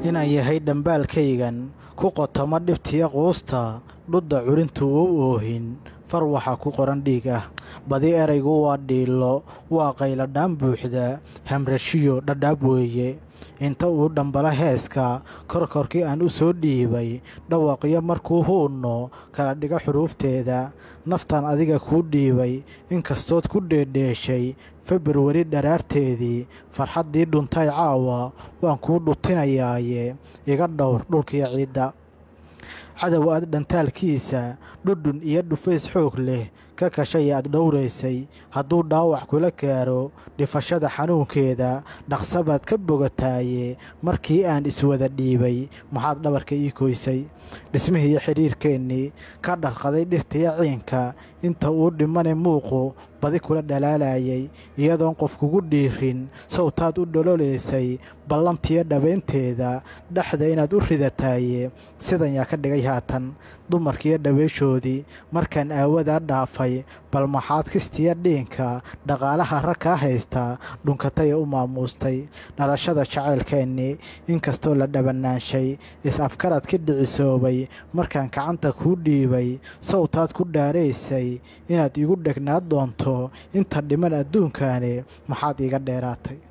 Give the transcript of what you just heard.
inaan yahay dhambaalkaygan ku qotoma dhibtiya quusta dhudda curintu wuu oohin far waxaa ku qoran dhiig ah badi eraygu waa dhiillo waa qayladhaan buuxda hamrashiyo dhadhaab weeye inta uu dhambalo heeska korkorkii aan u soo dhiibay dhawaaqyo markuu huunno kala dhiga xuruufteeda naftaan adiga kuu dhiibay in kastood ku dheedheeshay februari dharaarteedii farxaddii dhuntay caawa waan kuu dhutinayaaye iga dhowr dhulkii ciidda cadow aad dhantaalkiisa dhudhun iyo dhufays xoog leh ka kashay aad dhowraysay hadduu dhaawac kula gaaro dhifashada xanuunkeeda dhaqsa baad ka bogataaye markii aan iswada dhiibay maxaad dhabarka ii koysay dhismihiiyo xidhiirkeennii ka dharqaday dhirtiyo ciinka inta uu dhimane muuqu badi kula dhalaalayay iyadoon qof kugu dhiirin sawtaad u dhololeysay ballantiyo dhabaynteeda dhexda inaad u ridataaye sidan yaa ka dhigay haatan dumarkiiyo dhabayshoodii markaan aawadaa dhaafay tahay bal maxaad kistiya dhiinka dhaqaalaha ragkaa haysta dhunkataya u maamuustay dhalashada jacaylkeennii inkastoo la dhabanaanshay is-afkaraad ka dhicisoobay markaan gacanta kuu dhiibay sawtaad ku dhaaraysay inaad igu dhegnaad doonto inta dhiman adduunkaani maxaad iiga dheeraatay